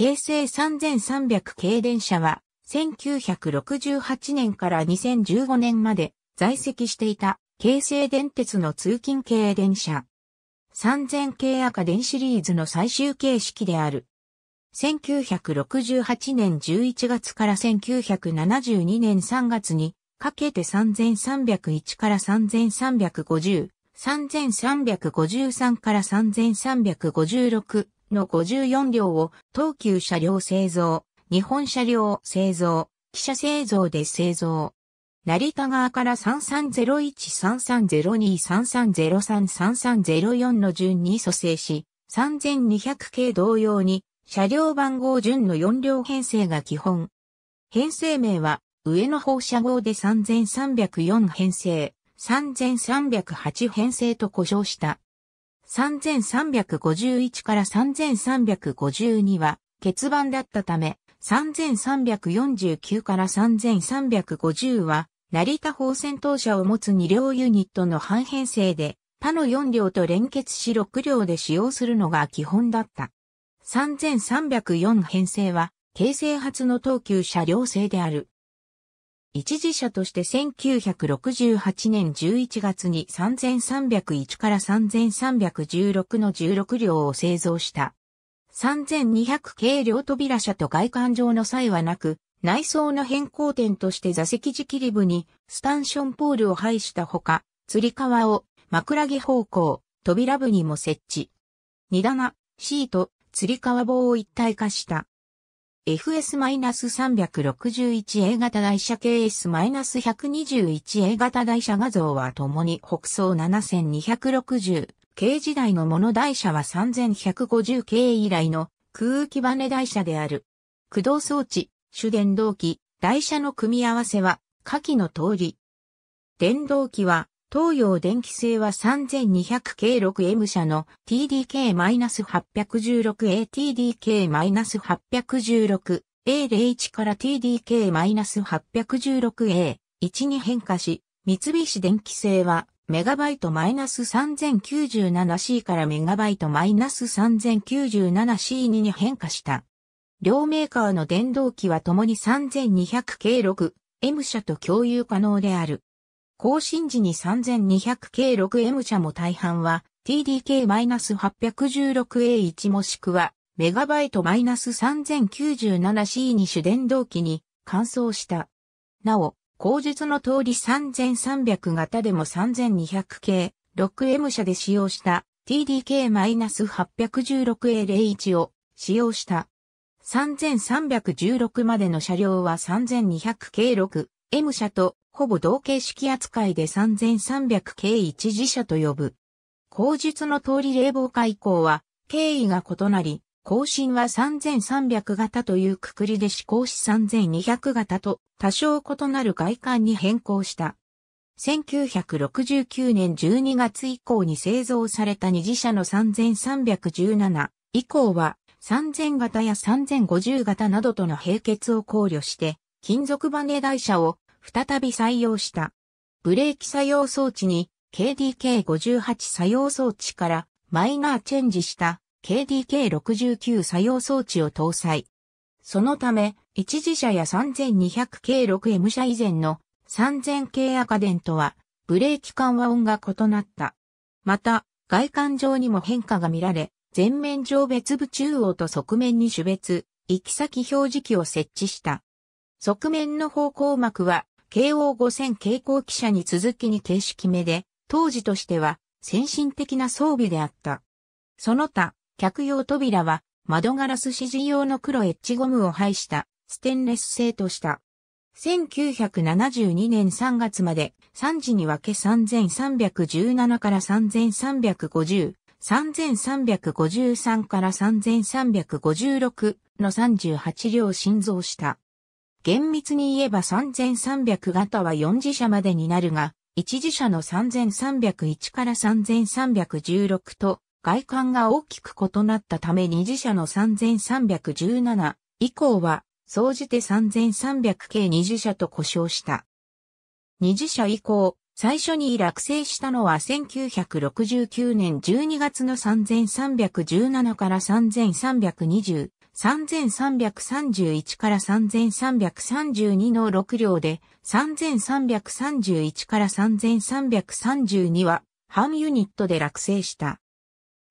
京成3300系電車は、1968年から2015年まで在籍していた京成電鉄の通勤系電車。3000系赤電シリーズの最終形式である。1968年11月から1972年3月にかけて3301から3350、3353から3356、の54両を東急車両製造、日本車両製造、汽車製造で製造。成田側から3301-3302-3303-3304の順に蘇生し、3200系同様に車両番号順の4両編成が基本。編成名は上の放射号で3304編成、3308編成と呼称した。3351から3352は欠番だったため、3349から3350は、成田砲戦闘車を持つ2両ユニットの半編成で、他の4両と連結し6両で使用するのが基本だった。3304編成は、京成発の東急車両制である。一時車として1968年11月に3301から3316の16両を製造した。3200軽量扉車と外観上の際はなく、内装の変更点として座席時り部にスタンションポールを配したほか、吊り革を枕木方向、扉部にも設置。荷棚、シート、吊り革棒を一体化した。FS-361A 型台車 KS-121A 型台車画像は共に北総7260 K 時代のもの台車は 3150K 以来の空気バネ台車である。駆動装置、主電動機、台車の組み合わせは下記の通り。電動機は東洋電気製は 3200K6M 社の TDK-816ATDK-816A01 から TDK-816A1 に変化し、三菱電気製はメガバイト -3097C からメガバイト -3097C2 に変化した。両メーカーの電動機は共に 3200K6M 社と共有可能である。更新時に 3200K6M 車も大半は TDK-816A1 もしくはメガバイト -3097C 2主電動機に換装した。なお、後述の通り3300型でも 3200K、6M 車で使用した TDK-816A01 を使用した。3316までの車両は 3200K6M 車とほぼ同型式扱いで 3300K1 自社と呼ぶ。口述の通り冷房化以降は、経緯が異なり、更新は3300型というくくりで試行し3200型と多少異なる外観に変更した。1969年12月以降に製造された二次車の3317以降は3000型や3050型などとの並結を考慮して金属バネ台車を再び採用した。ブレーキ作用装置に KDK58 作用装置からマイナーチェンジした KDK69 作用装置を搭載。そのため、一時車や 3200K6M 車以前の 3000K 赤電とは、ブレーキ緩和音が異なった。また、外観上にも変化が見られ、前面上別部中央と側面に種別、行き先表示器を設置した。側面の方向膜は慶応5000傾向記者に続きに形式目で、当時としては先進的な装備であった。その他、客用扉は窓ガラス指示用の黒エッジゴムを配したステンレス製とした。1972年3月まで3時に分け3317から3350、3353から3356の38両心臓した。厳密に言えば3300型は4次車までになるが、1次車の3301から3316と外観が大きく異なったため2次車の3317以降は、総じて3300系2次車と呼称した。2次車以降、最初に落成したのは1969年12月の3317から3320 3331から3332の6両で、3331から3332は、半ユニットで落成した。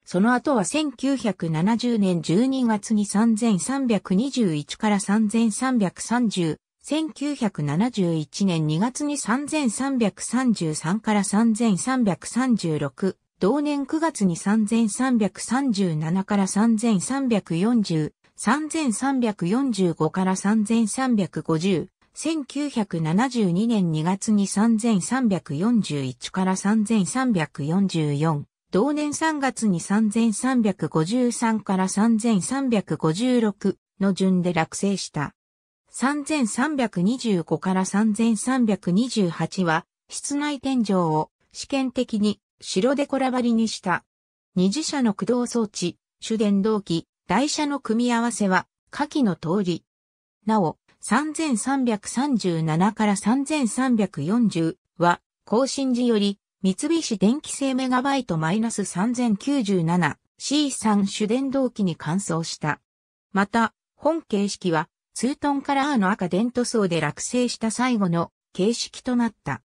その後は1970年12月に3321から3330、1971年2月に3333から3336、同年9月に3337から3340、3345から3350、1972年2月に3341から3344、同年3月に3353から3356の順で落成した。3325から3328は、室内天井を試験的に白デコラ張りにした。二次車の駆動装置、主電動機、台車の組み合わせは、下記の通り。なお、3337から3340は、更新時より、三菱電気製メガバイト -3097C3 主電動機に換装した。また、本形式は、ツートンカラーの赤電塗装で落成した最後の形式となった。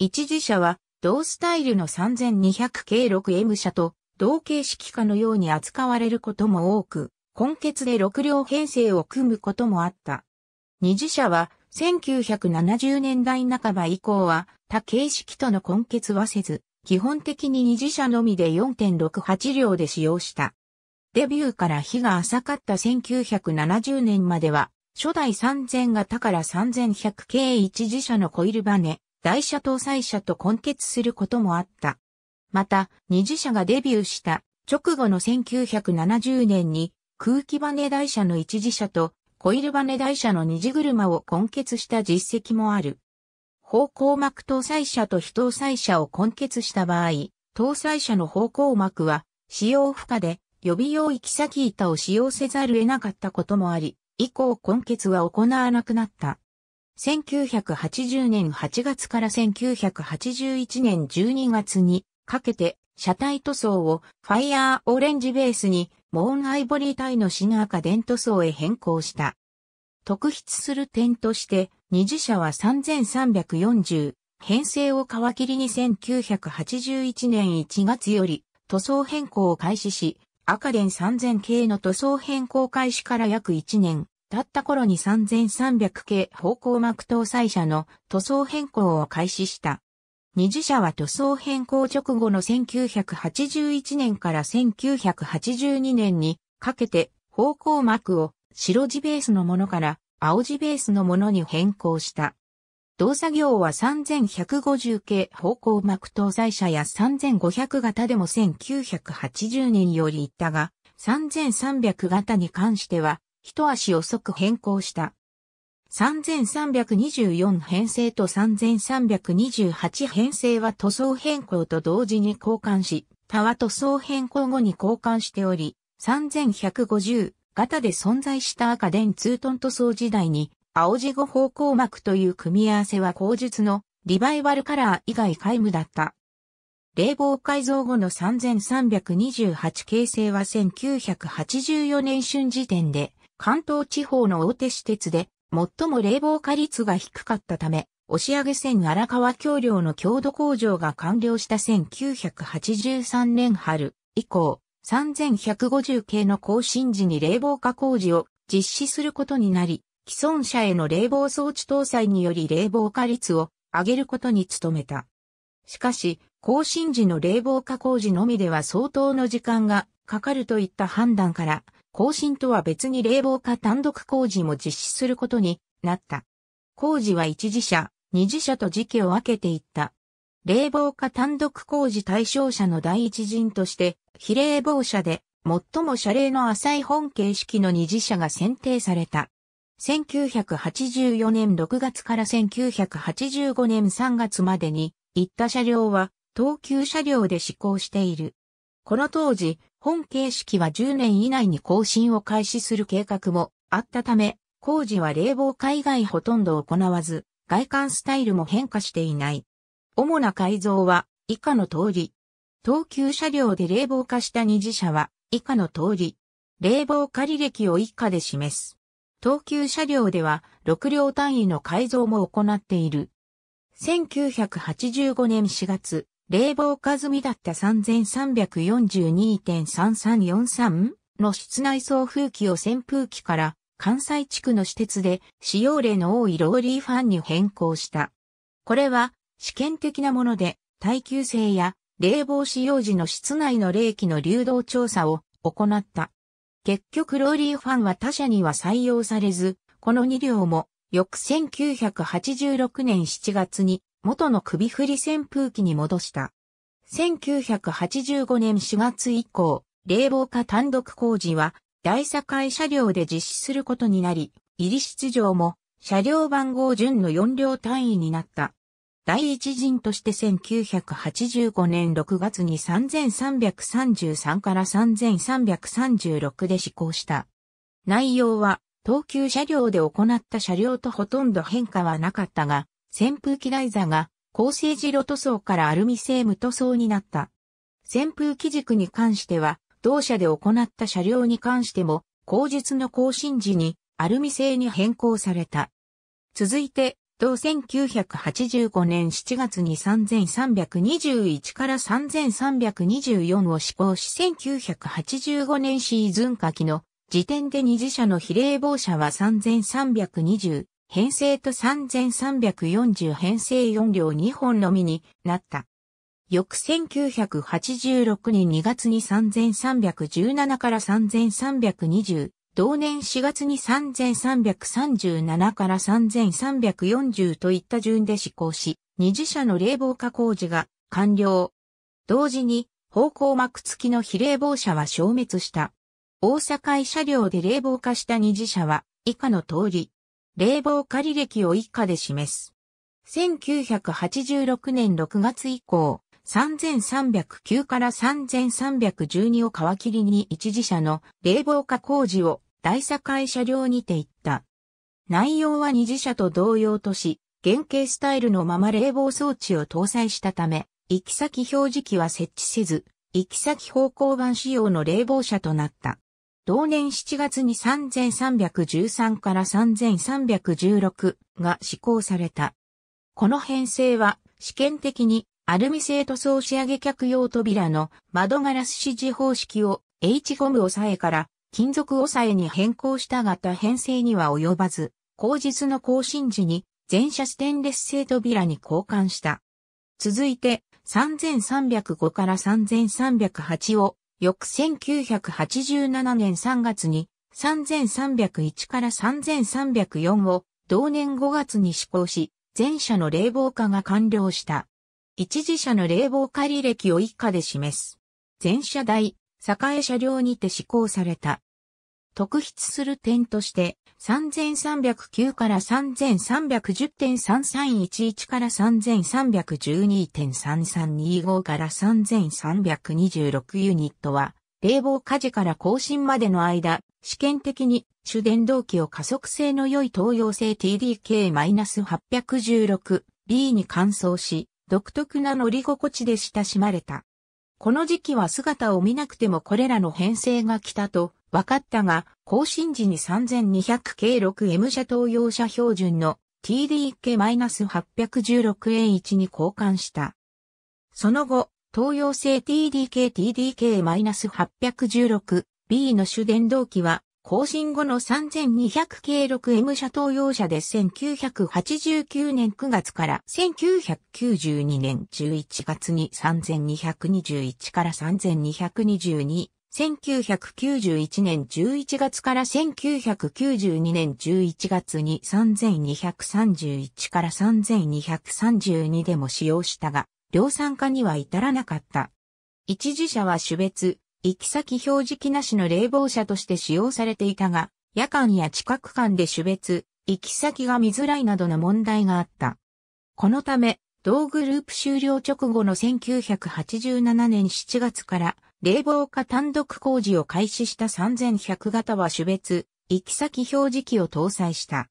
一時車は、同スタイルの 3200K6M 車と同形式化のように扱われることも多く、根血で6両編成を組むこともあった。二次社は1970年代半ば以降は他形式との根血はせず、基本的に二次社のみで4.68両で使用した。デビューから日が浅かった1970年までは、初代3000型から3100系一次車のコイルバネ、台車搭載車と根結することもあった。また、二次社がデビューした直後の1970年に空気バネ台車の一次車とコイルバネ台車の二次車を根結した実績もある。方向膜搭載車と非搭載車を根結した場合、搭載車の方向膜は使用不可で予備用行き先板を使用せざる得なかったこともあり、以降根結は行わなくなった。1980年8月から1981年12月にかけて、車体塗装をファイヤーオレンジベースに、モーンアイボリーイのシ赤電塗装へ変更した。特筆する点として、二次車は3340、編成を皮切りに1981年1月より塗装変更を開始し、赤電3000系の塗装変更開始から約1年、経った頃に3300系方向膜搭載車の塗装変更を開始した。二次社は塗装変更直後の1981年から1982年にかけて方向膜を白地ベースのものから青地ベースのものに変更した。同作業は3150系方向膜搭載車や3500型でも1980年より行ったが、3300型に関しては一足遅く変更した。3324編成と3328編成は塗装変更と同時に交換し、他は塗装変更後に交換しており、3150型で存在した赤電2トン塗装時代に、青地語方向膜という組み合わせは後述のリバイバルカラー以外皆無だった。冷房改造後の3328形成は1984年春時点で関東地方の大手私鉄で最も冷房化率が低かったため、押上線荒川橋梁の強度工場が完了した1983年春以降、3150系の更新時に冷房化工事を実施することになり、既存車への冷房装置搭載により冷房化率を上げることに努めた。しかし、更新時の冷房化工事のみでは相当の時間がかかるといった判断から、更新とは別に冷房化単独工事も実施することになった。工事は一次社、二次社と時期を分けていった。冷房化単独工事対象者の第一陣として、非冷房車で、最も車齢の浅い本形式の二次社が選定された。1984年6月から1985年3月までに、行った車両は、等級車両で施行している。この当時、本形式は10年以内に更新を開始する計画もあったため、工事は冷房化以外ほとんど行わず、外観スタイルも変化していない。主な改造は以下の通り。東急車両で冷房化した二次車は以下の通り。冷房化履歴を以下で示す。東急車両では6両単位の改造も行っている。1985年4月、冷房かずみだった3342.3343の室内送風機を扇風機から関西地区の私鉄で使用例の多いローリーファンに変更した。これは試験的なもので耐久性や冷房使用時の室内の冷気の流動調査を行った。結局ローリーファンは他社には採用されず、この2両も翌1986年7月に元の首振り扇風機に戻した。1985年4月以降、冷房化単独工事は大堺車両で実施することになり、入り出場も車両番号順の4両単位になった。第一陣として1985年6月に3333から3336で施行した。内容は、東急車両で行った車両とほとんど変化はなかったが、扇風機台座が、高性路塗装からアルミ製無塗装になった。扇風機軸に関しては、同社で行った車両に関しても、後日の更新時にアルミ製に変更された。続いて、同1985年7月に3321から3324を施行し1985年シーズン下記の時点で二次車の比例防車は3320編成と3340編成4両2本のみになった。翌1986年2月に3317から3320、同年4月に3337から3340といった順で施行し、二次車の冷房化工事が完了。同時に、方向膜付きの非冷房車は消滅した。大阪車両で冷房化した二次車は、以下の通り、冷房仮歴を以下で示す。1986年6月以降、3309から3312を皮切りに一時社の冷房化工事を大堺車両にて行った。内容は二次車と同様とし、原型スタイルのまま冷房装置を搭載したため、行き先表示器は設置せず、行き先方向板仕様の冷房車となった。同年7月に3313から3316が施行された。この編成は試験的にアルミ製塗装仕上げ客用扉の窓ガラス指示方式を H ゴム押さえから金属押さえに変更したがた編成には及ばず、後日の更新時に全車ステンレス製扉に交換した。続いて3305から3308を翌1987年3月に3301から3304を同年5月に施行し、前者の冷房化が完了した。一時車の冷房化履歴を以下で示す。全車台、栄車両にて施行された。特筆する点として、3309から3310.3311から3312.3325から3326ユニットは、冷房火事から更新までの間、試験的に主電動機を加速性の良い東洋製 TDK-816B に換装し、独特な乗り心地で親しまれた。この時期は姿を見なくてもこれらの編成が来たとわかったが、更新時に3200 k 6M 社投用車標準の TDK-816A1 に交換した。その後、東洋製 TDK-TDK-816B の主電動機は、更新後の3200 k 6M 社投用車で1989年9月から1992年11月に3221から3222 1991年11月から1992年11月に3231から3232でも使用したが、量産化には至らなかった。一時車は種別、行き先表示機なしの冷房車として使用されていたが、夜間や近く間で種別、行き先が見づらいなどの問題があった。このため、同グループ終了直後の1987年7月から冷房化単独工事を開始した3100型は種別、行き先表示器を搭載した。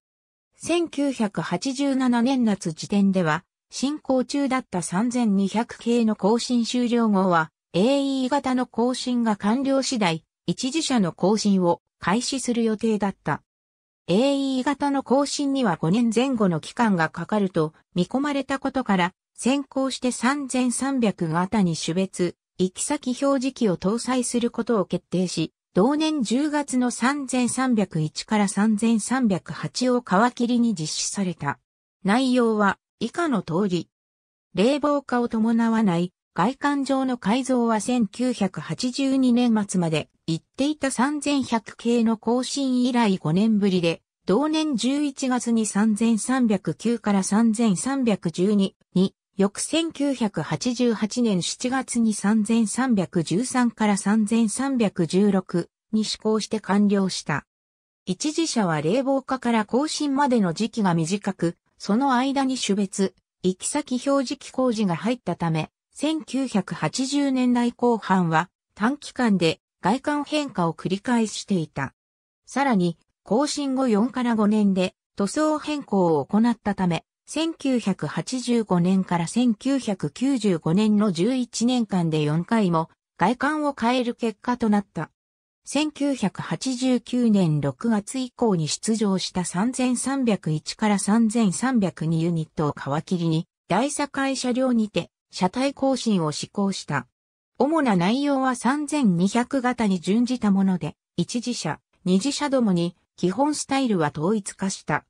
1987年夏時点では、進行中だった3200系の更新終了後は、AE 型の更新が完了次第、一時車の更新を開始する予定だった。AE 型の更新には5年前後の期間がかかると見込まれたことから、先行して3300型に種別、行き先表示器を搭載することを決定し、同年10月の3301から3308を皮切りに実施された。内容は以下の通り。冷房化を伴わない外観上の改造は1982年末まで言っていた3100系の更新以来5年ぶりで、同年11月に3309から3312に翌1988年7月に3313から3316に施行して完了した。一時車は冷房化から更新までの時期が短く、その間に種別、行き先表示機工事が入ったため、1980年代後半は短期間で外観変化を繰り返していた。さらに、更新後4から5年で塗装変更を行ったため、1985年から1995年の11年間で4回も外観を変える結果となった。1989年6月以降に出場した3301から3302ユニットを皮切りに、大会車両にて、車体更新を施行した。主な内容は3200型に準じたもので、一次車、二次車どもに基本スタイルは統一化した。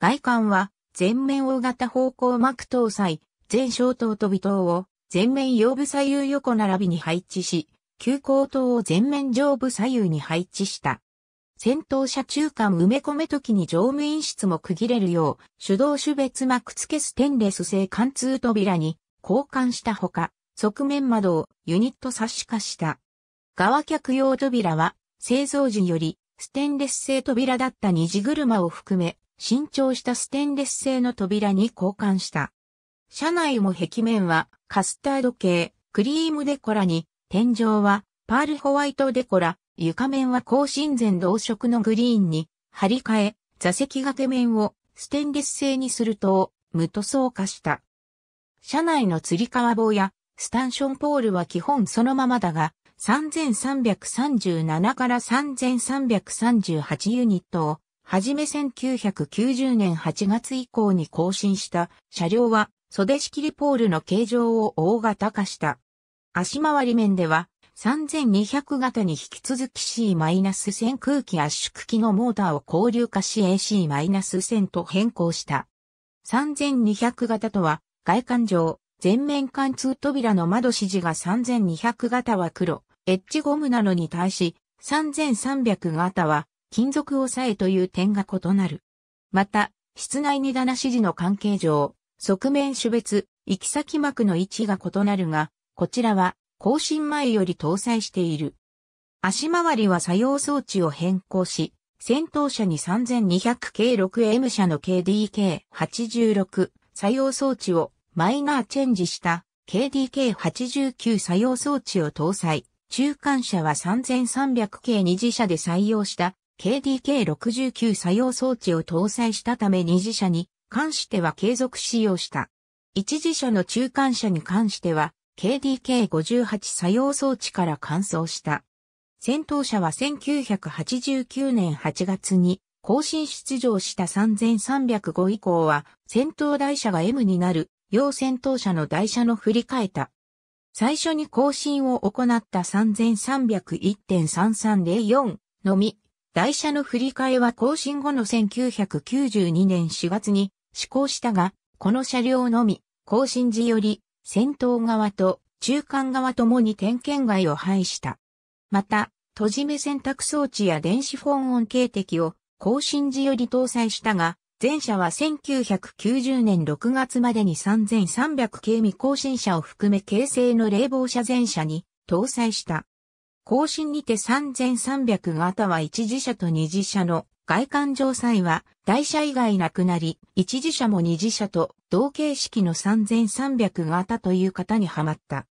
外観は全面大型方向幕搭載、全小灯と尾灯を全面腰部左右横並びに配置し、急行灯を全面上部左右に配置した。先頭車中間埋め込め時に乗務員室も区切れるよう、手動種別幕付けステンレス製貫通扉に交換したほか、側面窓をユニット差し化した。側客用扉は製造時よりステンレス製扉だった二次車を含め新調したステンレス製の扉に交換した。車内も壁面はカスタード系、クリームデコラに、天井はパールホワイトデコラ、床面は高新前同色のグリーンに張り替え、座席掛け面をステンレス製にすると、無塗装化した。車内の吊り革棒やスタンションポールは基本そのままだが、3337から3338ユニットをはじめ1990年8月以降に更新した車両は袖式リポールの形状を大型化した。足回り面では3200型に引き続き C-1000 空気圧縮機のモーターを交流化し AC-1000 と変更した。3200型とは外観上全面貫通扉の窓指示が3200型は黒、エッジゴムなのに対し3300型は金属押さえという点が異なる。また、室内に棚指示の関係上、側面種別、行き先膜の位置が異なるが、こちらは更新前より搭載している。足回りは作用装置を変更し、先頭車に 3200K6M 車の KDK86 作用装置をマイナーチェンジした KDK89 作用装置を搭載。中間車は 3300K2 次車で採用した KDK69 作用装置を搭載したため二次車に関しては継続使用した。一次車の中間車に関しては KDK58 作用装置から換装した。戦闘車は1989年8月に更新出場した3305以降は戦闘台車が M になる要戦闘車の台車の振り替えた。最初に更新を行った3301.3304のみ台車の振り替えは更新後の1992年4月に施行したが、この車両のみ、更新時より、先頭側と中間側ともに点検外を排した。また、閉じ目選択装置や電子フォン音形滴を更新時より搭載したが、前者は1990年6月までに3300系未更新車を含め形成の冷房車全車に搭載した。更新にて3300型は一次車と二次車の外観上際は台車以外なくなり、一次車も二次車と同形式の3300型という型にはまった。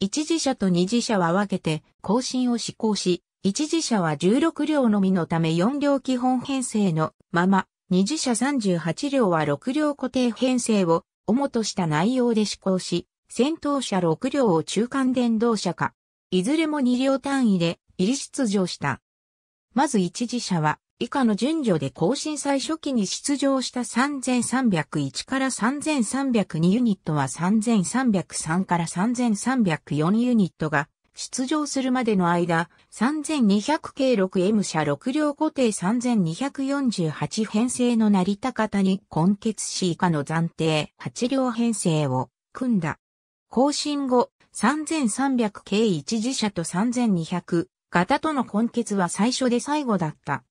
一次車と二次車は分けて更新を施行し、一次車は16両のみのため4両基本編成のまま、二次車38両は6両固定編成を主とした内容で施行し、先頭車6両を中間電動車化、いずれも2両単位で入り出場した。まず一次者は、以下の順序で更新最初期に出場した3301から3302ユニットは3303から3304ユニットが出場するまでの間、3200 k 6M 車6両固定3248編成の成田方に根結し以下の暫定8両編成を組んだ。更新後、3300系一次車と3200型との根結は最初で最後だった。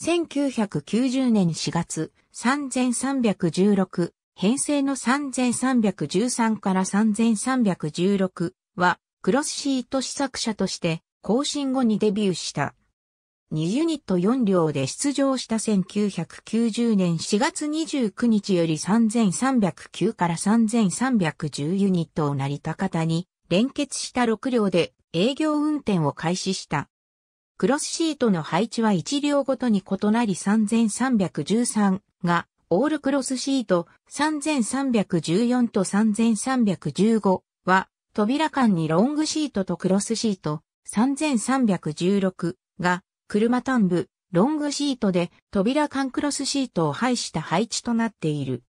1990年4月、3316、編成の3313から3316は、クロスシート試作車として、更新後にデビューした。2ユニット4両で出場した1990年4月29日より3309から3310ユニットを成りた田に連結した6両で営業運転を開始した。クロスシートの配置は1両ごとに異なり3313がオールクロスシート3314と3315は扉間にロングシートとクロスシート3316が車端部ロングシートで扉間クロスシートを配した配置となっている。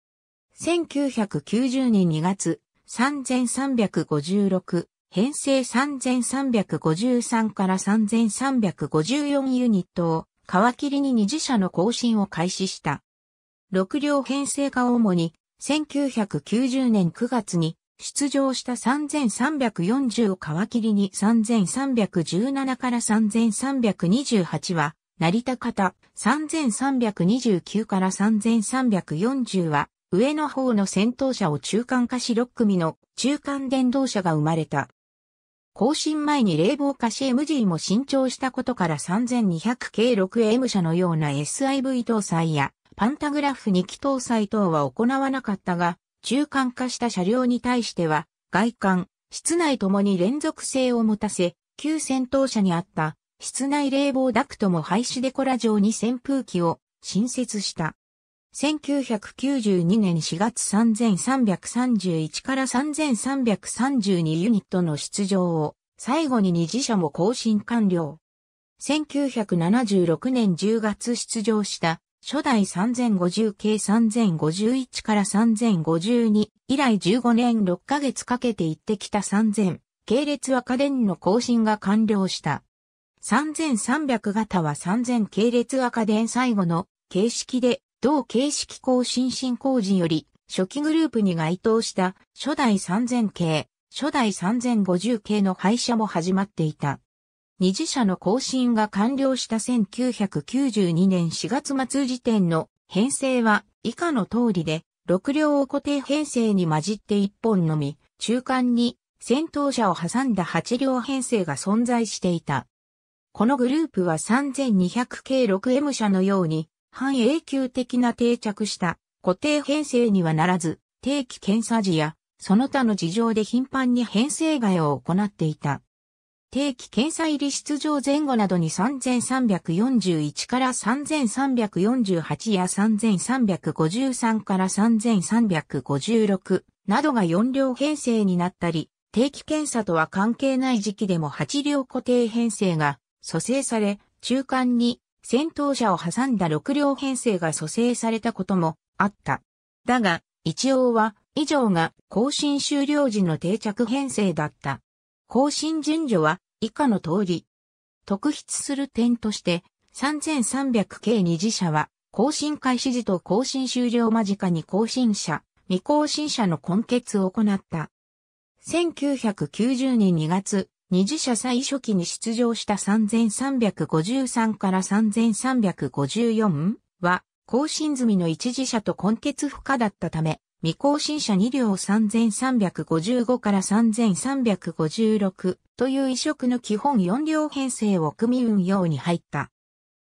1990年2月、3356、編成3353から3354ユニットを皮切りに二次車の更新を開始した。6両編成が主に1990年9月に出場した3340を皮切りに3317から3328は成田方、3329から3340は上の方の先頭車を中間化し6組の中間電動車が生まれた。更新前に冷房化し MG も新調したことから3200 k 6M 車のような SIV 搭載やパンタグラフ2機搭載等は行わなかったが、中間化した車両に対しては、外観、室内ともに連続性を持たせ、旧戦闘車にあった室内冷房ダクトも廃止デコラ状に扇風機を新設した。1992年4月3331から3332ユニットの出場を最後に二次社も更新完了。1976年10月出場した初代3050系3051から3052以来15年6ヶ月かけて行ってきた3000系列は家電の更新が完了した。3300型は3000系列赤電最後の形式で同形式更新進行時より、初期グループに該当した初代3000系、初代3050系の廃車も始まっていた。二次車の更新が完了した1992年4月末時点の編成は以下の通りで、6両を固定編成に混じって1本のみ、中間に先頭車を挟んだ8両編成が存在していた。このグループは3200系 6M 車のように半永久的な定着した固定編成にはならず、定期検査時やその他の事情で頻繁に編成外を行っていた。定期検査入り出場前後などに3341から3348や3353から3356などが4両編成になったり、定期検査とは関係ない時期でも8両固定編成が蘇生され、中間に先頭車を挟んだ6両編成が蘇生されたこともあった。だが、一応は、以上が更新終了時の定着編成だった。更新順序は以下の通り。特筆する点として、3300系二次車は、更新開始時と更新終了間近に更新車、未更新車の根結を行った。1990年2月、二次社最初期に出場した3353から3354は、更新済みの一次社と根結不可だったため、未更新者2両3355から3356という移植の基本4両編成を組み運用に入った。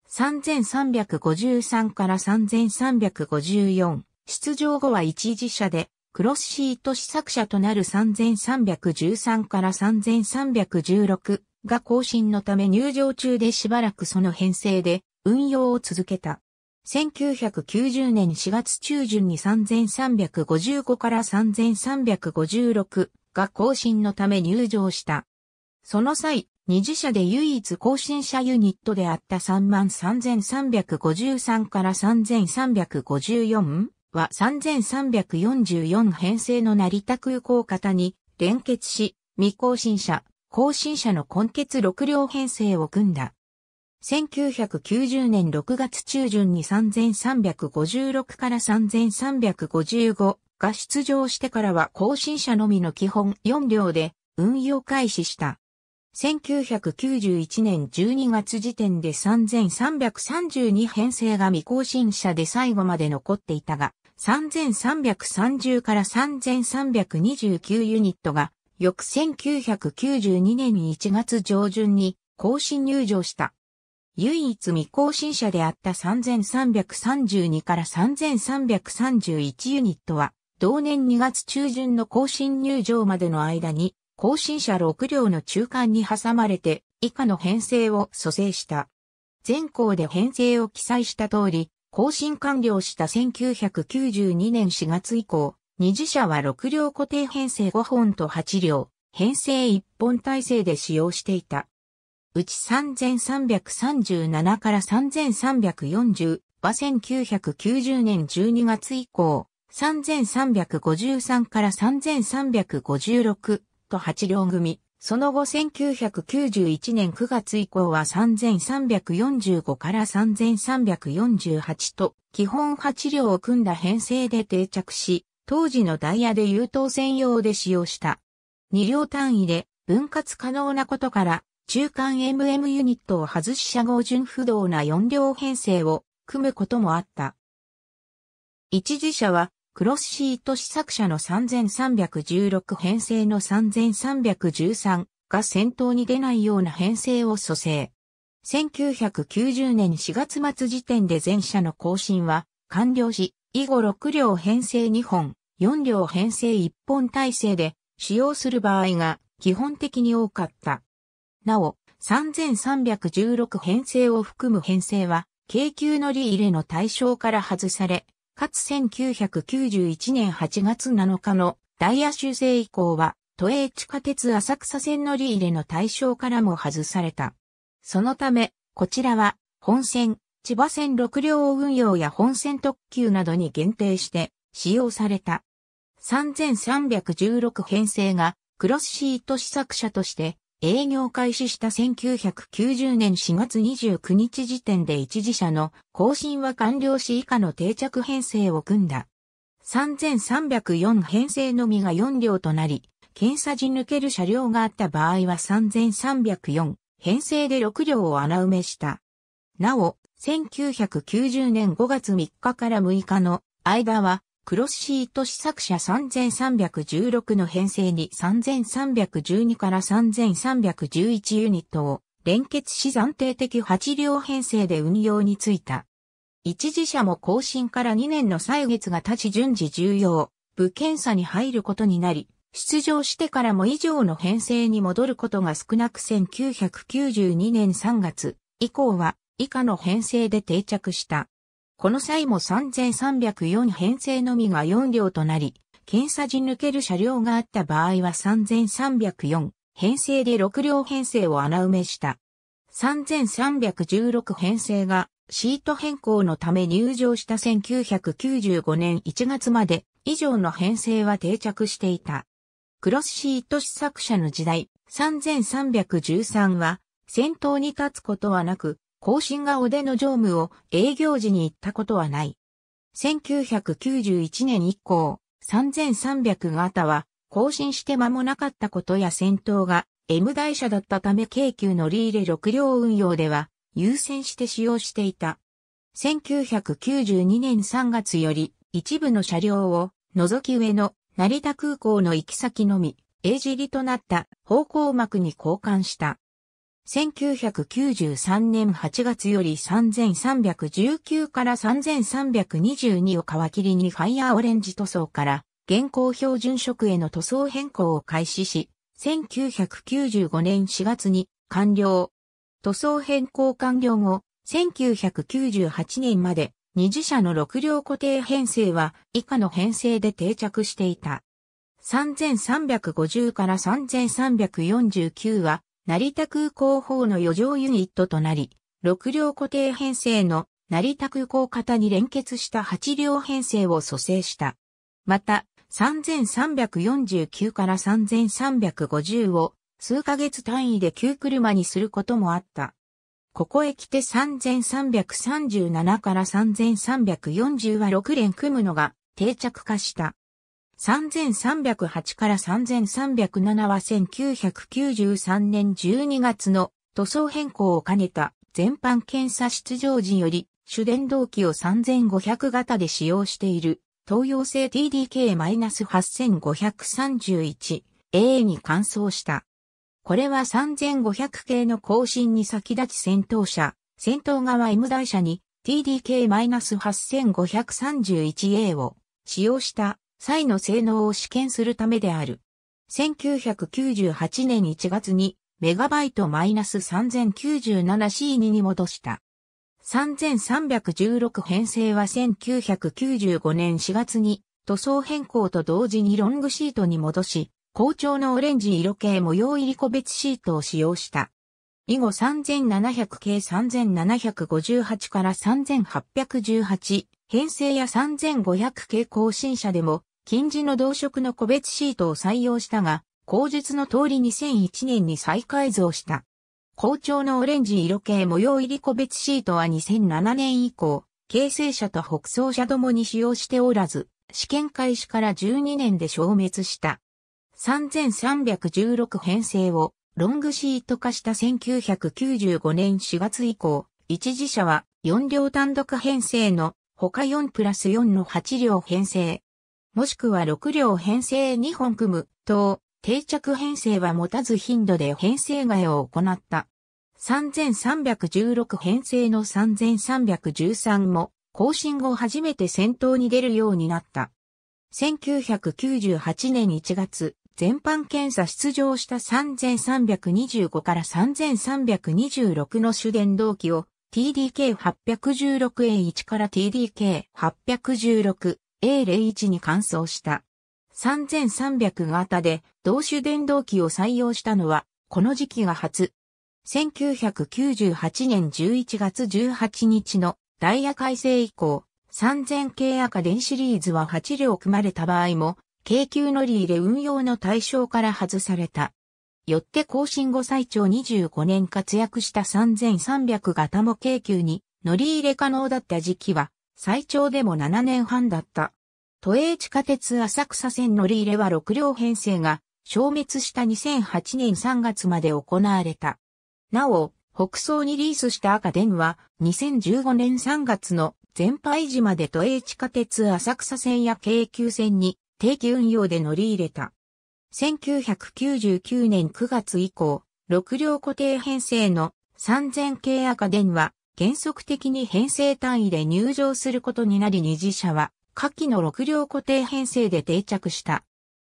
3353から3354出場後は一次社でクロスシート試作車となる3313から3316が更新のため入場中でしばらくその編成で運用を続けた。1990年4月中旬に3355から3356が更新のため入場した。その際、二次車で唯一更新車ユニットであった3353から3354は3344編成の成田空港型に連結し、未更新車、更新車の根結6両編成を組んだ。1990年6月中旬に3356から3355が出場してからは更新車のみの基本4両で運用開始した。1991年12月時点で3332編成が未更新車で最後まで残っていたが、3330から3329ユニットが、翌1992年1月上旬に更新入場した。唯一未更新者であった3332から3331ユニットは、同年2月中旬の更新入場までの間に、更新者6両の中間に挟まれて、以下の編成を蘇生した。全校で編成を記載した通り、更新完了した1992年4月以降、二次車は6両固定編成5本と8両、編成1本体制で使用していた。うち3337から3340は1990年12月以降、3353から3356と8両組、その後1991年9月以降は3345から3348と基本8両を組んだ編成で定着し、当時のダイヤで優等専用で使用した。2両単位で分割可能なことから、中間 MM ユニットを外し車合順不動な4両編成を組むこともあった。一時車はクロスシート試作車の3316編成の3313が先頭に出ないような編成を蘇生。1990年4月末時点で全車の更新は完了し、以後6両編成2本、4両編成1本体制で使用する場合が基本的に多かった。なお、3316編成を含む編成は、軽級乗り入れの対象から外され、かつ1991年8月7日のダイヤ修正以降は、都営地下鉄浅草線乗り入れの対象からも外された。そのため、こちらは、本線、千葉線6両運用や本線特急などに限定して使用された。3316編成がクロスシート試作車として営業開始した1990年4月29日時点で一時社の更新は完了し以下の定着編成を組んだ。3304編成のみが4両となり、検査時抜ける車両があった場合は3304編成で6両を穴埋めした。なお、1990年5月3日から6日の間はクロスシート試作車3316の編成に3312から3311ユニットを連結し暫定的8両編成で運用についた。一時車も更新から2年の歳月が経ち順次重要、部検査に入ることになり、出場してからも以上の編成に戻ることが少なく1992年3月以降は以下の編成で定着した。この際も3304編成のみが4両となり、検査時抜ける車両があった場合は3304編成で6両編成を穴埋めした。3316編成がシート変更のため入場した1995年1月まで以上の編成は定着していた。クロスシート試作車の時代、3313は先頭に立つことはなく、更新がおでの常務を営業時に行ったことはない。1991年以降、3300型は更新して間もなかったことや戦闘が M 台車だったため京急乗り入れ6両運用では優先して使用していた。1992年3月より一部の車両を除き上の成田空港の行き先のみ、A 尻となった方向幕に交換した。1993年8月より3319から3322を皮切りにファイヤーオレンジ塗装から現行標準色への塗装変更を開始し、1995年4月に完了。塗装変更完了後、1998年まで二次車の6両固定編成は以下の編成で定着していた。3350から3349は成田空港法の余剰ユニットとなり、6両固定編成の成田空港型に連結した8両編成を蘇生した。また、3349から3350を数ヶ月単位で9車にすることもあった。ここへ来て3337から3340は6連組むのが定着化した。3308から3307は1993年12月の塗装変更を兼ねた全般検査出場時より主電動機を3500型で使用している東洋製 TDK-8531A に換装した。これは3500系の更新に先立ち先頭車、先頭側 M 台車に TDK-8531A を使用したイの性能を試験するためである。1998年1月にメガバイトマイナス 3097C2 に戻した。3316編成は1995年4月に塗装変更と同時にロングシートに戻し、校長のオレンジ色系模様入り個別シートを使用した。以後3700系3758から3818編成や3500系更新車でも金似の同色の個別シートを採用したが、口述の通り2001年に再改造した。校長のオレンジ色系模様入り個別シートは2007年以降、形成者と北総者どもに使用しておらず、試験開始から12年で消滅した。3316編成をロングシート化した1995年4月以降、一時者は4両単独編成の他4プラス4の8両編成、もしくは6両編成2本組む、等、定着編成は持たず頻度で編成替えを行った。3316編成の3313も、更新後初めて先頭に出るようになった。1998年1月、全般検査出場した3325から3326の主電動機を TDK816A1 から TDK816 A01 に換装した。3300型で同種電動機を採用したのは、この時期が初。1998年11月18日のダイヤ改正以降、3000系赤電シリーズは8両組まれた場合も、京急乗り入れ運用の対象から外された。よって更新後最長25年活躍した3300型も京急に乗り入れ可能だった時期は最長でも7年半だった。都営地下鉄浅草線乗り入れは6両編成が消滅した2008年3月まで行われた。なお、北総にリースした赤電は2015年3月の全廃時まで都営地下鉄浅草線や京急線に定期運用で乗り入れた。1999年9月以降、6両固定編成の3000系赤電は原則的に編成単位で入場することになり二次車は、下記の6両固定編成で定着した。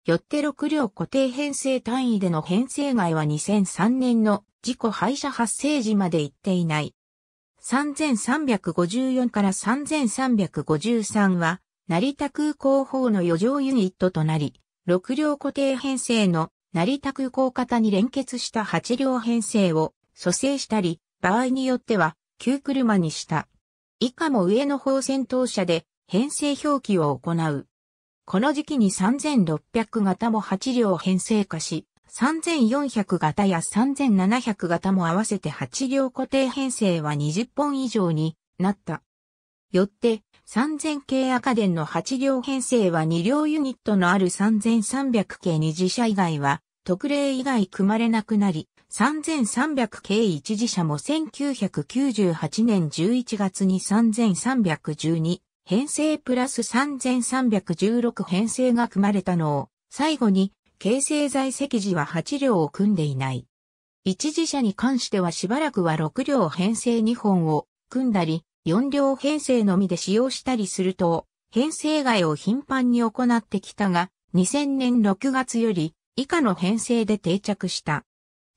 よって6両固定編成単位での編成外は2003年の事故廃車発生時まで行っていない。3354から3353は、成田空港法の余剰ユニットとなり、6両固定編成の成田空港型に連結した8両編成を蘇生したり、場合によっては旧車にした。以下も上の方戦闘車で編成表記を行う。この時期に3600型も8両編成化し、3400型や3700型も合わせて8両固定編成は20本以上になった。よって、3000系赤電の8両編成は2両ユニットのある3300系に自社以外は特例以外組まれなくなり、3300系一次車も1998年11月に3312編成プラス3316編成が組まれたのを最後に形成在籍時は8両を組んでいない。一次車に関してはしばらくは6両編成2本を組んだり4両編成のみで使用したりすると編成外を頻繁に行ってきたが2000年6月より以下の編成で定着した。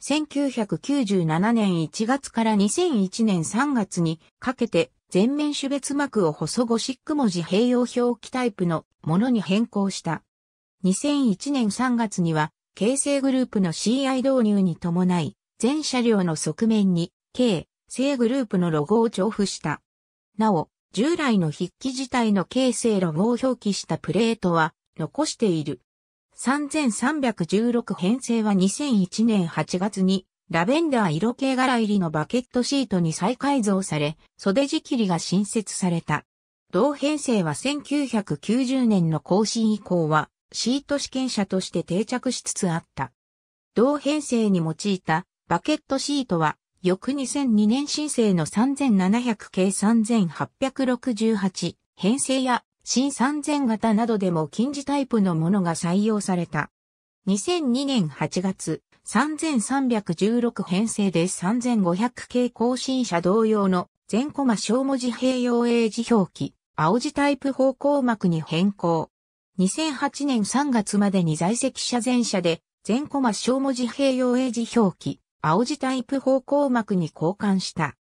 1997年1月から2001年3月にかけて全面種別膜を細ゴシック文字併用表記タイプのものに変更した。2001年3月には、形成グループの CI 導入に伴い、全車両の側面に、K 正グループのロゴを重複した。なお、従来の筆記自体の形成ロゴを表記したプレートは残している。3316編成は2001年8月にラベンダー色系柄入りのバケットシートに再改造され、袖仕切りが新設された。同編成は1990年の更新以降はシート試験車として定着しつつあった。同編成に用いたバケットシートは翌2002年申請の3700系3868編成や新3000型などでも近似タイプのものが採用された。2002年8月、3316編成で3500系更新車同様の全コマ小文字併用英字表記、青字タイプ方向幕に変更。2008年3月までに在籍車全車で全コマ小文字併用英字表記、青字タイプ方向幕に交換した。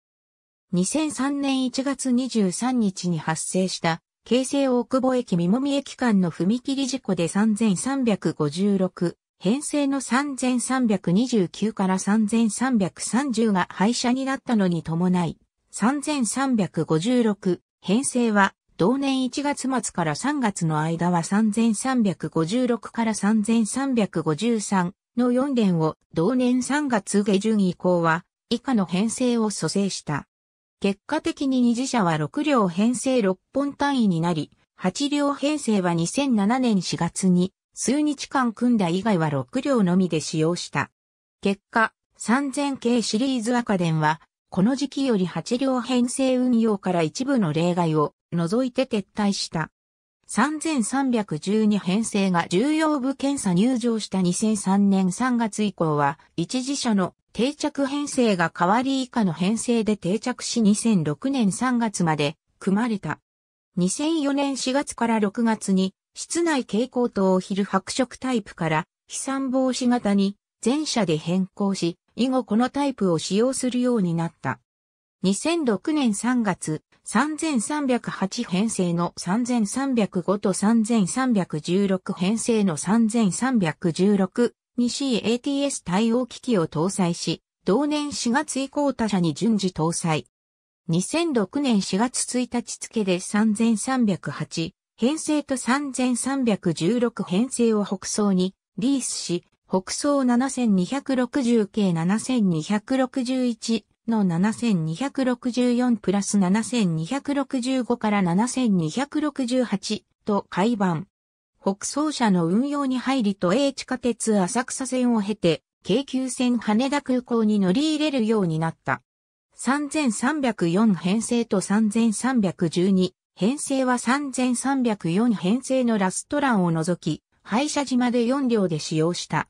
2003年1月23日に発生した京成大久保駅三もみ駅間の踏切事故で3356、編成の3329から3330が廃車になったのに伴い、3356、編成は、同年1月末から3月の間は3356から3353の4連を同年3月下旬以降は以下の編成を蘇生した。結果的に二次車は6両編成6本単位になり、8両編成は2007年4月に数日間組んだ以外は6両のみで使用した。結果、3000系シリーズ赤電は、この時期より8両編成運用から一部の例外を除いて撤退した。3312編成が重要部検査入場した2003年3月以降は、一次車の定着編成が変わり以下の編成で定着し2006年3月まで組まれた。2004年4月から6月に室内蛍光灯を昼白色タイプから飛散防止型に全車で変更し、以後このタイプを使用するようになった。2006年3月、3308編成の3305と3316編成の3316 2CATS 対応機器を搭載し、同年4月以降他社に順次搭載。2006年4月1日付で3308編成と3316編成を北総にリースし、北総7260系7261の7264プラス7265から7268と改版。北総社の運用に入りと A 地下鉄浅草線を経て、京急線羽田空港に乗り入れるようになった。3304編成と3312編成は3304編成のラストランを除き、廃車島で4両で使用した。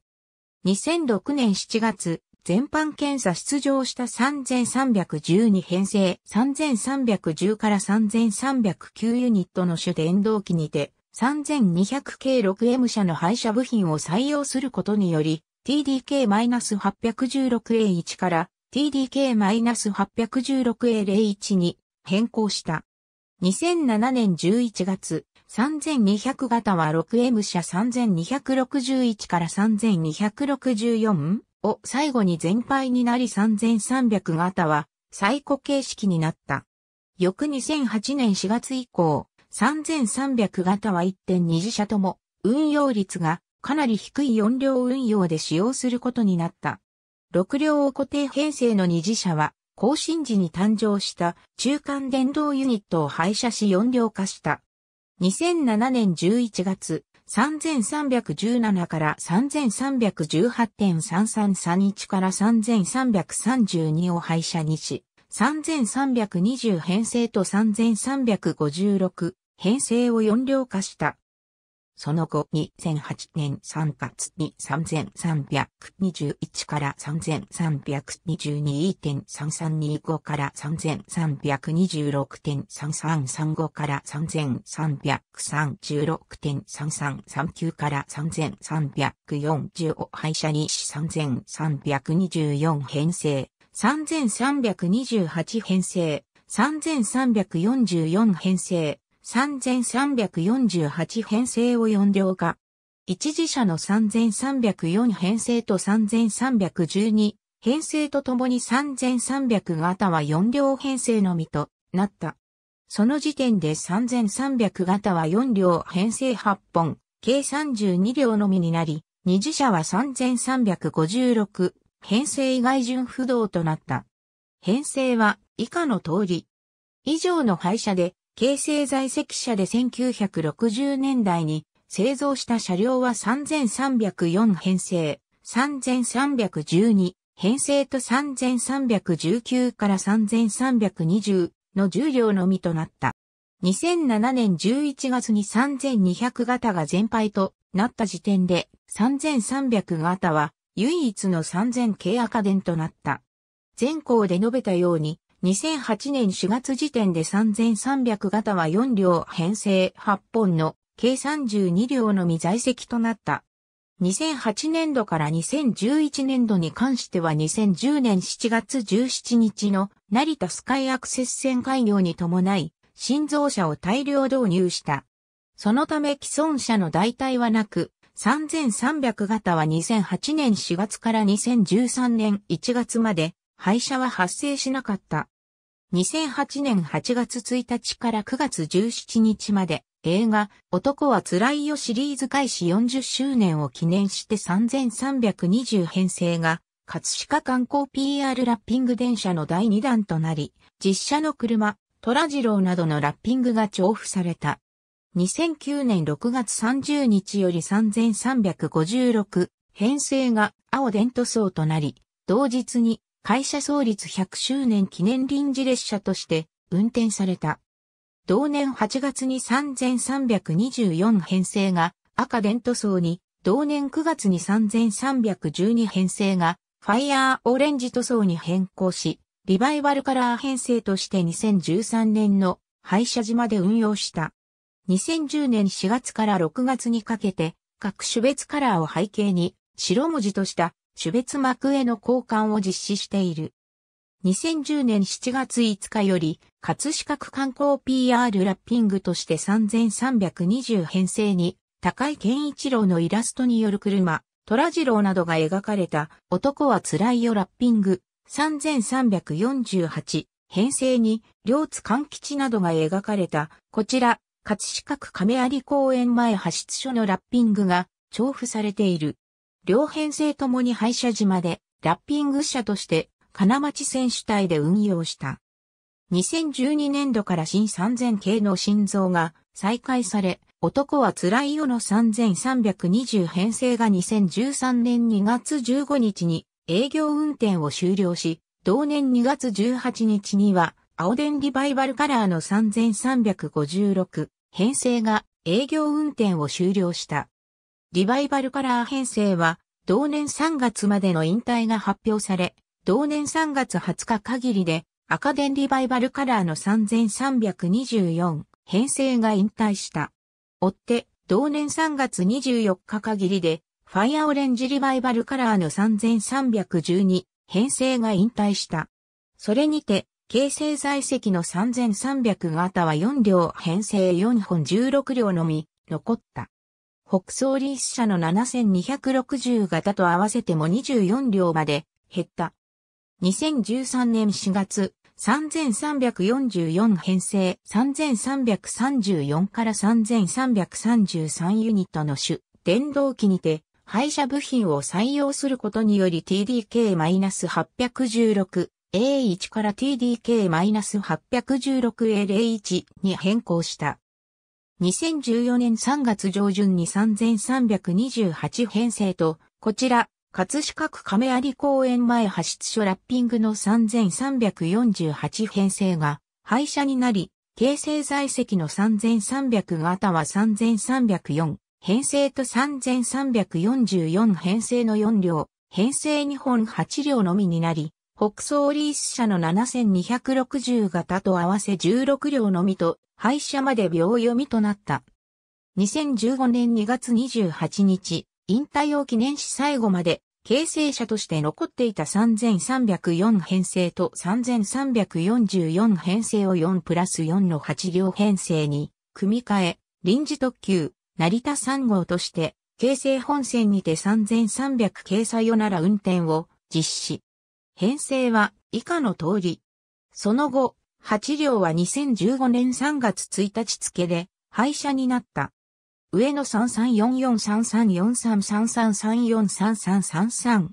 2006年7月、全般検査出場した3312編成3310から3309ユニットの主電動機にて、3200 k 6M 車の廃車部品を採用することにより、TDK-816A1 から TDK-816A01 に変更した。2007年11月、3200型は 6M 車3261から 3264? を最後に全廃になり3300型は再古形式になった。翌2008年4月以降、3300型は1.2次車とも運用率がかなり低い4両運用で使用することになった。6両を固定編成の2次車は更新時に誕生した中間電動ユニットを廃車し4両化した。2007年11月、3317から3318.3331から3332を廃車にし、3320編成と3356、編成を4両化した。その後、2008年3月に3321から3322.3325から3326.3335から3336.3339から3340を廃車にし3324編成、3328編成、3344編成、3348編成を4両化。一次車の3304編成と3312編成とともに3300型は4両編成のみとなった。その時点で3300型は4両編成8本、計32両のみになり、二次車は3356編成以外順不動となった。編成は以下の通り。以上の廃車で形成在籍車で1960年代に製造した車両は3304編成、3312編成と3319から3320の重量のみとなった。2007年11月に3200型が全廃となった時点で3300型は唯一の3000系アカデンとなった。前項で述べたように2008年4月時点で3300型は4両編成8本の計32両のみ在籍となった。2008年度から2011年度に関しては2010年7月17日の成田スカイアクセス線開業に伴い、新造車を大量導入した。そのため既存車の代替はなく、3300型は2008年4月から2013年1月まで廃車は発生しなかった。2008年8月1日から9月17日まで映画男は辛いよシリーズ開始40周年を記念して3320編成が葛飾観光 PR ラッピング電車の第2弾となり、実写の車、虎次郎などのラッピングが重複された。2009年6月30日より3356編成が青電塗層となり、同日に会社創立100周年記念臨時列車として運転された。同年8月に3324編成が赤電塗装に、同年9月に3312編成がファイヤーオレンジ塗装に変更し、リバイバルカラー編成として2013年の廃車島で運用した。2010年4月から6月にかけて各種別カラーを背景に白文字とした種別膜への交換を実施している。2010年7月5日より、葛飾区観光 PR ラッピングとして3320編成に、高井健一郎のイラストによる車、虎次郎などが描かれた、男は辛いよラッピング、3348編成に、両津勘吉などが描かれた、こちら、葛飾区亀有公園前派出所のラッピングが、重付されている。両編成ともに廃車島で、ラッピング車として、金町選手隊で運用した。2012年度から新3000系の心臓が再開され、男は辛いよの3320編成が2013年2月15日に営業運転を終了し、同年2月18日には青電リバイバルカラーの3356編成が営業運転を終了した。リバイバルカラー編成は、同年3月までの引退が発表され、同年3月20日限りで、赤電リバイバルカラーの3324編成が引退した。追って、同年3月24日限りで、ファイアオレンジリバイバルカラーの3312編成が引退した。それにて、形成在籍の3300型は4両編成4本16両のみ残った。北総リース社の7260型と合わせても24両まで減った。2013年4月、3344編成3334から3333ユニットの種、電動機にて、廃車部品を採用することにより TDK-816、A1 から TDK-816A01 に変更した。2014年3月上旬に3328編成と、こちら、葛飾区亀有公園前派出所ラッピングの3348編成が廃車になり、形成在籍の3300型は3304編成と3344編成の4両、編成2本8両のみになり、北総リース社の7260型と合わせ16両のみと、廃車まで秒読みとなった。2015年2月28日、引退を記念し最後まで、形成者として残っていた3304編成と3344編成を4プラス4の8両編成に組み替え、臨時特急、成田3号として、京成本線にて3300掲載をなら運転を実施。編成は以下の通り。その後、8両は2015年3月1日付で廃車になった。上野3 3 4 4 3 4 3 3 3 3 4 3 3 3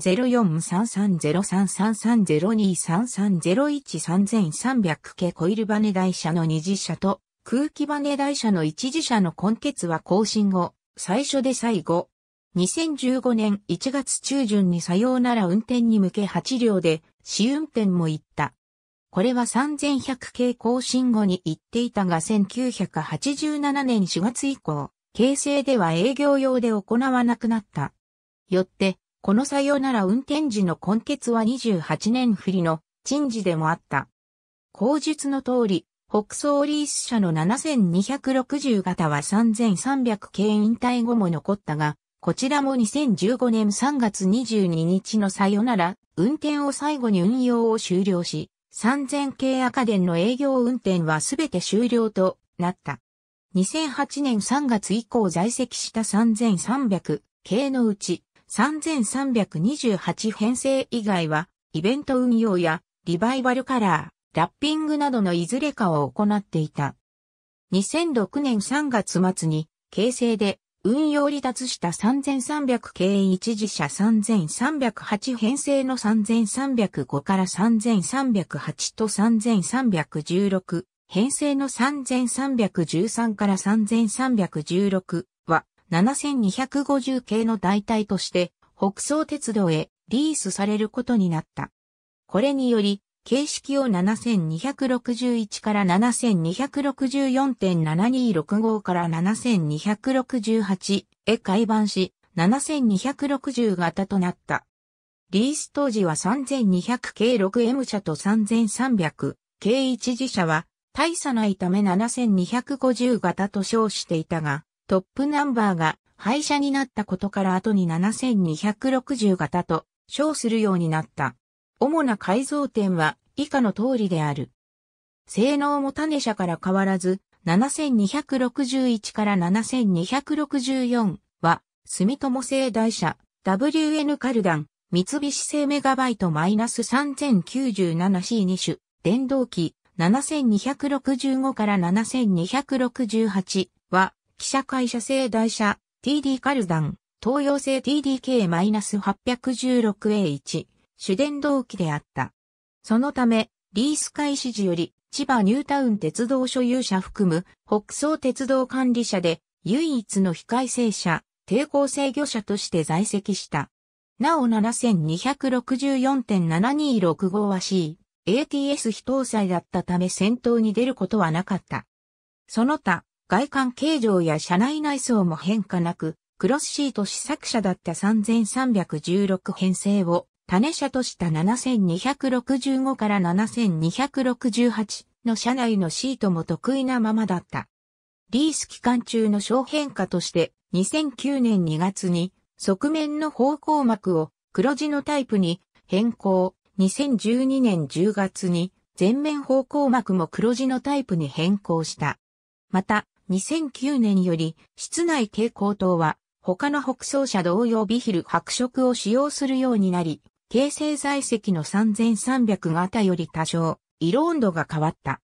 3 0 4 3 3 0 3 3 0 2 3 3 0 1 3 3 0系コイルバネ台車の二次車と空気バネ台車の一次車の根結は更新後、最初で最後、2015年1月中旬にさようなら運転に向け8両で試運転も行った。これは3100系更新後に行っていたが1987年4月以降、形成では営業用で行わなくなった。よって、このさようなら運転時の根結は28年振りの陳事でもあった。口述の通り、北総リース社の7260型は3300系引退後も残ったが、こちらも2015年3月22日のさよなら、運転を最後に運用を終了し、3000系赤電の営業運転はすべて終了となった。2008年3月以降在籍した3300系のうち3328編成以外はイベント運用やリバイバルカラー、ラッピングなどのいずれかを行っていた。2006年3月末に形成で運用離脱した3300系一時車3308編成の3305から3308と3316編成の3313から3316は7250系の代替として北総鉄道へリースされることになった。これにより形式を7261から7264.7265から7268へ改版し、7260型となった。リース当時は 3200K6M 車と 3300K1 次車は大差ないため7250型と称していたが、トップナンバーが廃車になったことから後に7260型と称するようになった。主な改造点は以下の通りである。性能も種車から変わらず、7261から7264は、住友製台車、WN カルダン、三菱製メガバイトマイナス 3097C2 種、電動機、7265から7268は、記者会社製台車、TD カルダン、東洋製 TDK-816A1、主電動機であった。そのため、リース開始時より、千葉ニュータウン鉄道所有者含む、北総鉄道管理者で、唯一の非改正者、抵抗制御者として在籍した。なお7264.7265は C、ATS 非搭載だったため先頭に出ることはなかった。その他、外観形状や車内内装も変化なく、クロスシート試作車だった3316編成を種車とした7265から7268の車内のシートも得意なままだった。リース期間中の小変化として2009年2月に側面の方向膜を黒字のタイプに変更。2012年10月に前面方向膜も黒字のタイプに変更した。また、2009年より室内蛍光灯は他の北総車同様ビヒル白色を使用するようになり、形成在籍の3300型より多少、色温度が変わった。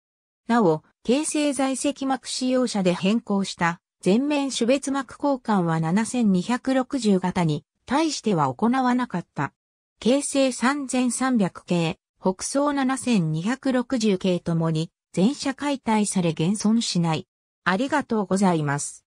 なお、形成在籍膜使用者で変更した全面種別膜交換は7260型に対しては行わなかった。形成3300系、北総7260系ともに全社解体され現存しない。ありがとうございます。